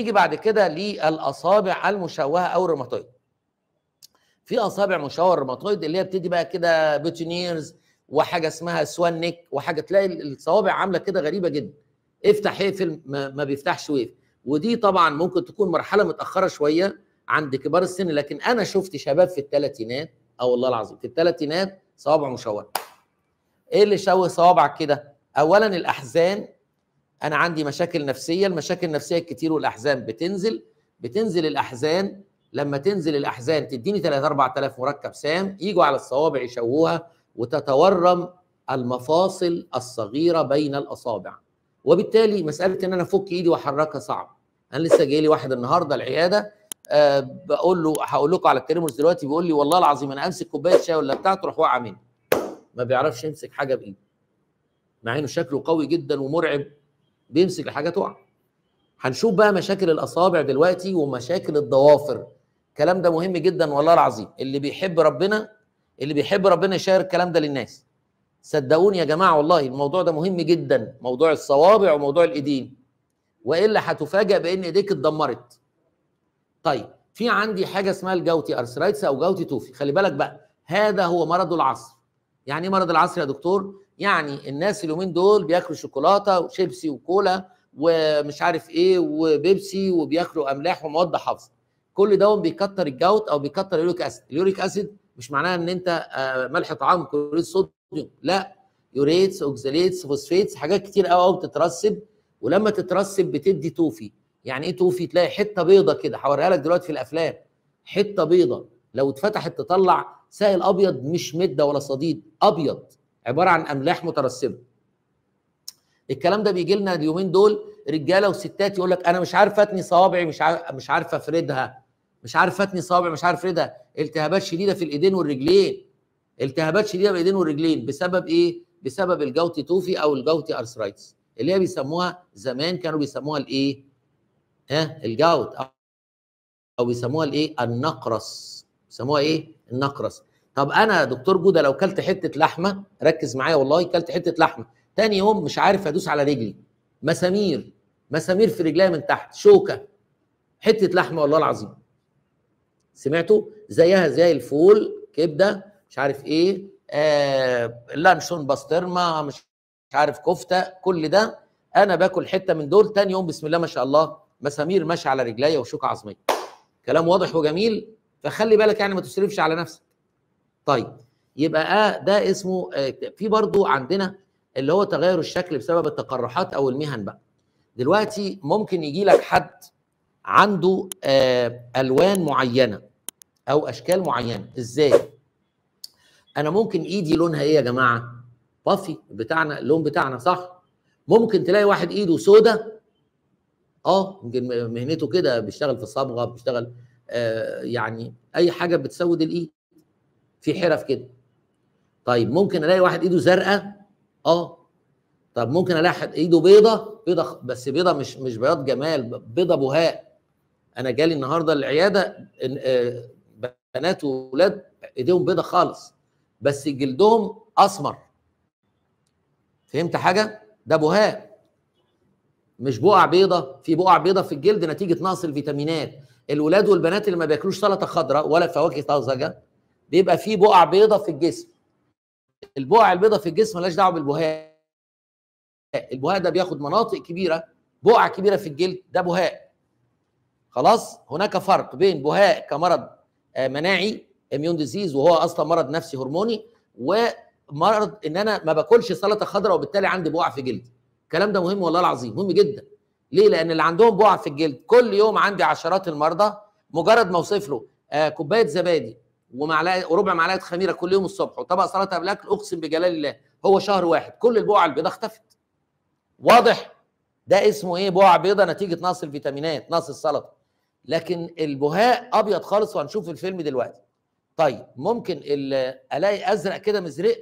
نيجي بعد كده للاصابع المشوهه او الروماتويد في اصابع مشوهه الروماتويد اللي هي بتدي بقى كده بيتونيرز وحاجه اسمها سوانك وحاجه تلاقي الصوابع عامله كده غريبه جدا افتح اقفل ما, بيفتحش ويقفل ودي طبعا ممكن تكون مرحله متاخره شويه عند كبار السن لكن انا شفت شباب في الثلاثينات اه والله العظيم في الثلاثينات صوابع مشوهه ايه اللي شوه صوابعك كده اولا الاحزان انا عندي مشاكل نفسيه المشاكل النفسيه كتير والاحزان بتنزل بتنزل الاحزان لما تنزل الاحزان تديني 3 4000 مركب سام يجوا على الصوابع يشوهوها وتتورم المفاصل الصغيره بين الاصابع وبالتالي مساله ان انا افك ايدي واحركها صعب انا لسه جاي لي واحد النهارده العياده أه بقول له هقول لكم على الترموس دلوقتي بيقول لي والله العظيم انا امسك كوبايه شاي ولا بتاع تروح واقعه مني ما بيعرفش يمسك حاجه بايده مع انه شكله قوي جدا ومرعب بيمسك الحاجه تقع هنشوف بقى مشاكل الاصابع دلوقتي ومشاكل الضوافر الكلام ده مهم جدا والله العظيم اللي بيحب ربنا اللي بيحب ربنا يشير الكلام ده للناس صدقوني يا جماعه والله الموضوع ده مهم جدا موضوع الصوابع وموضوع الايدين والا هتفاجئ بان ايديك اتدمرت طيب في عندي حاجه اسمها الجوتي ارثرايتس او جوتي توفي خلي بالك بقى هذا هو مرض العصر يعني ايه مرض العصر يا دكتور يعني الناس اليومين دول بياكلوا شوكولاته وشيبسي وكولا ومش عارف ايه وبيبسي وبياكلوا املاح ومواد حافظه كل ده بيكتر الجوت او بيكتر اليوريك اسيد اليوريك اسيد مش معناها ان انت آه، ملح طعام كلوريد صوديوم لا يوريتس اوكزاليتس فوسفيتس حاجات كتير قوي قوي بتترسب ولما تترسب بتدي توفي يعني ايه توفي تلاقي حته بيضه كده هوريها لك دلوقتي في الافلام حته بيضه لو اتفتحت تطلع سائل ابيض مش مده ولا صديد ابيض عباره عن املاح مترسبه الكلام ده بيجي لنا اليومين دول رجاله وستات يقول لك انا مش عارف اتني صوابعي مش عارف مش عارف افردها مش عارف اتني صوابعي مش عارف افردها التهابات شديده في الايدين والرجلين التهابات شديده في الايدين والرجلين بسبب ايه بسبب الجوتي توفي او الجوتي ارثرايتس اللي هي بيسموها زمان كانوا بيسموها الايه ها الجوت او بيسموها الايه النقرس بيسموها ايه النقرس طب انا دكتور جوده لو كلت حته لحمه ركز معايا والله كلت حته لحمه تاني يوم مش عارف ادوس على رجلي مسامير مسامير في رجليا من تحت شوكه حته لحمه والله العظيم سمعتوا زيها زي الفول كبده مش عارف ايه آه لانشون بسطرمه مش عارف كفته كل ده انا باكل حته من دول تاني يوم بسم الله ما شاء الله مسامير ماشيه على رجليا وشوكه عظميه كلام واضح وجميل فخلي بالك يعني ما تسرفش على نفسك طيب يبقى آه ده اسمه آه في برضو عندنا اللي هو تغير الشكل بسبب التقرحات او المهن بقى دلوقتي ممكن يجي لك حد عنده آه الوان معينه او اشكال معينه ازاي انا ممكن ايدي لونها ايه يا جماعه بافي بتاعنا اللون بتاعنا صح ممكن تلاقي واحد ايده سودة اه يمكن مهنته كده بيشتغل في الصبغه بيشتغل آه يعني اي حاجه بتسود الايد في حرف كده طيب ممكن الاقي واحد ايده زرقاء اه طب ممكن الاقي ايده بيضه بيضه بس بيضه مش مش بياض جمال بيضه بهاء انا جالي النهارده العياده آه، بنات واولاد ايديهم بيضه خالص بس جلدهم اسمر فهمت حاجه ده بهاء مش بقع بيضه في بقع بيضه في الجلد نتيجه نقص الفيتامينات الولاد والبنات اللي ما بياكلوش سلطه خضراء ولا فواكه طازجه بيبقى فيه بقع بيضه في الجسم البقع البيضه في الجسم ملهاش دعوه بالبهاء البهاء ده بياخد مناطق كبيره بقع كبيره في الجلد ده بهاء خلاص هناك فرق بين بهاء كمرض آه، مناعي اميون ديزيز وهو اصلا مرض نفسي هرموني ومرض ان انا ما باكلش سلطه خضراء وبالتالي عندي بقع في جلدي الكلام ده مهم والله العظيم مهم جدا ليه لان اللي عندهم بقع في الجلد كل يوم عندي عشرات المرضى مجرد ما اوصف له آه، كوبايه زبادي ومعلقه وربع معلقه خميره كل يوم الصبح وطبق سلطه قبل الاكل اقسم بجلال الله هو شهر واحد كل البقع البيضاء اختفت واضح ده اسمه ايه بقع بيضاء نتيجه نقص الفيتامينات نقص السلطه لكن البهاء ابيض خالص وهنشوف في الفيلم دلوقتي طيب ممكن الاقي ازرق كده مزرق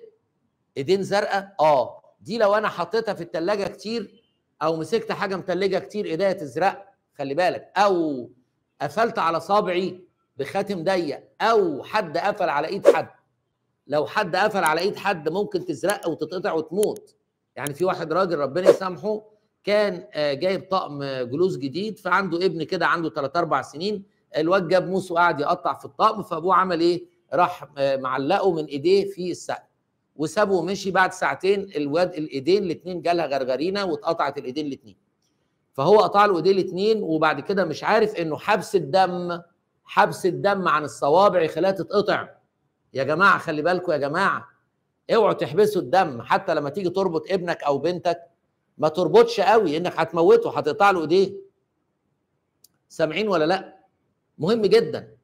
ايدين زرقاء اه دي لو انا حطيتها في الثلاجه كتير او مسكت حاجه متلجه كتير ايديا تزرق خلي بالك او قفلت على صابعي بخاتم ضيق او حد قفل على ايد حد لو حد قفل على ايد حد ممكن تزرق وتتقطع وتموت يعني في واحد راجل ربنا يسامحه كان آه، جايب طقم جلوس جديد فعنده ابن كده عنده 3 4 سنين الواد جاب موس وقعد يقطع في الطقم فابوه عمل ايه راح آه، معلقه من ايديه في السقف وسابه ومشي بعد ساعتين الواد الايدين الاثنين جالها غرغرينه واتقطعت الايدين الاثنين فهو قطع له ايديه الاثنين وبعد كده مش عارف انه حبس الدم حبس الدم عن الصوابع يخليها تتقطع يا جماعه خلي بالكم يا جماعه اوعوا تحبسوا الدم حتى لما تيجي تربط ابنك او بنتك ما تربطش قوي انك هتموته هتقطع له ايديه سامعين ولا لا مهم جدا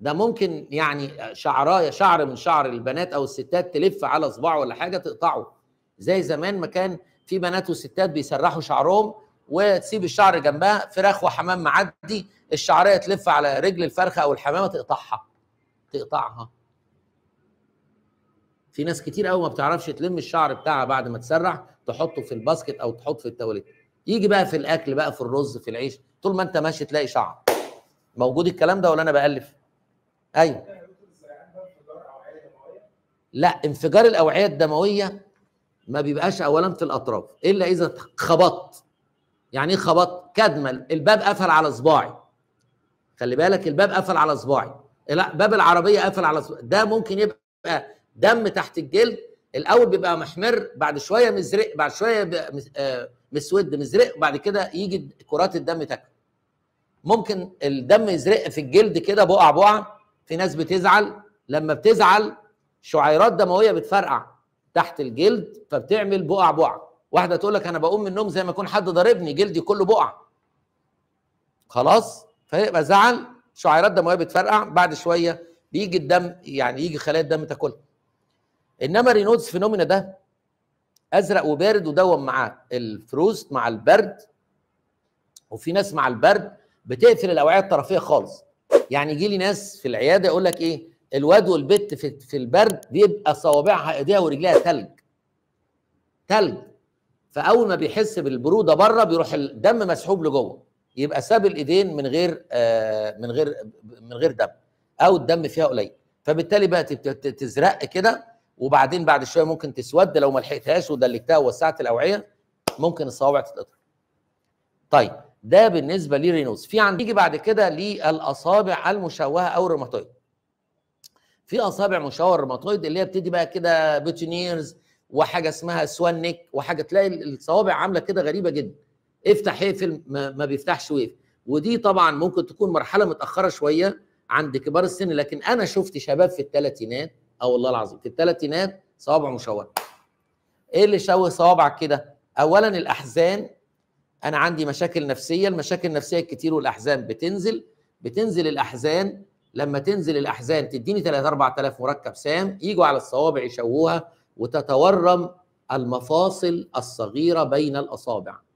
ده ممكن يعني شعرايه شعر من شعر البنات او الستات تلف على صباعه ولا حاجه تقطعه زي زمان ما كان في بنات وستات بيسرحوا شعرهم وتسيب الشعر جنبها فراخ وحمام معدي الشعريه تلف على رجل الفرخه او الحمامه تقطعها تقطعها في ناس كتير قوي ما بتعرفش تلم الشعر بتاعها بعد ما تسرح تحطه في الباسكت او تحطه في التواليت يجي بقى في الاكل بقى في الرز في العيش طول ما انت ماشي تلاقي شعر موجود الكلام ده ولا انا بالف ايوه لا انفجار الاوعيه الدمويه ما بيبقاش اولا في الاطراف الا اذا خبطت يعني ايه خبط كدمل الباب قفل على صباعي خلي بالك الباب قفل على صباعي لا باب العربيه قفل على صباعي ده ممكن يبقى دم تحت الجلد الاول بيبقى محمر بعد شويه مزرق بعد شويه آه، مسود مزرق وبعد كده يجي كرات الدم تاكل ممكن الدم يزرق في الجلد كده بقع بقع في ناس بتزعل لما بتزعل شعيرات دمويه بتفرقع تحت الجلد فبتعمل بقع بقع واحده تقول لك انا بقوم من النوم زي ما يكون حد ضاربني جلدي كله بقع خلاص فيبقى زعل شعيرات دمويه بتفرقع بعد شويه بيجي الدم يعني يجي خلايا الدم تاكلها انما رينودز فينومينا ده ازرق وبارد ودوم مع الفروست مع البرد وفي ناس مع البرد بتقفل الاوعيه الطرفيه خالص يعني يجي لي ناس في العياده يقول لك ايه الواد والبت في, في البرد بيبقى صوابعها ايديها ورجليها ثلج ثلج فاول ما بيحس بالبروده بره بيروح الدم مسحوب لجوه يبقى ساب الايدين من غير آه من غير من غير دم او الدم فيها قليل فبالتالي بقى تزرق كده وبعدين بعد شويه ممكن تسود لو ما لحقتهاش ودلكتها ووسعت الاوعيه ممكن الصوابع تتقطع طيب ده بالنسبه لرينوز في عندي يجي بعد كده للاصابع المشوهه او الروماتويد في اصابع مشوهه الروماتويد اللي هي بتدي بقى كده بوتينيرز وحاجه اسمها سوانك وحاجه تلاقي الصوابع عامله كده غريبه جدا افتح اقفل ايه ما, ما بيفتحش ويقفل ودي طبعا ممكن تكون مرحله متاخره شويه عند كبار السن لكن انا شفت شباب في الثلاثينات اه والله العظيم في الثلاثينات صوابع مشوهه ايه اللي شوه صوابعك كده اولا الاحزان انا عندي مشاكل نفسيه المشاكل النفسيه الكتير والاحزان بتنزل بتنزل الاحزان لما تنزل الاحزان تديني 3 4000 مركب سام يجوا على الصوابع يشوهوها وتتورم المفاصل الصغيره بين الاصابع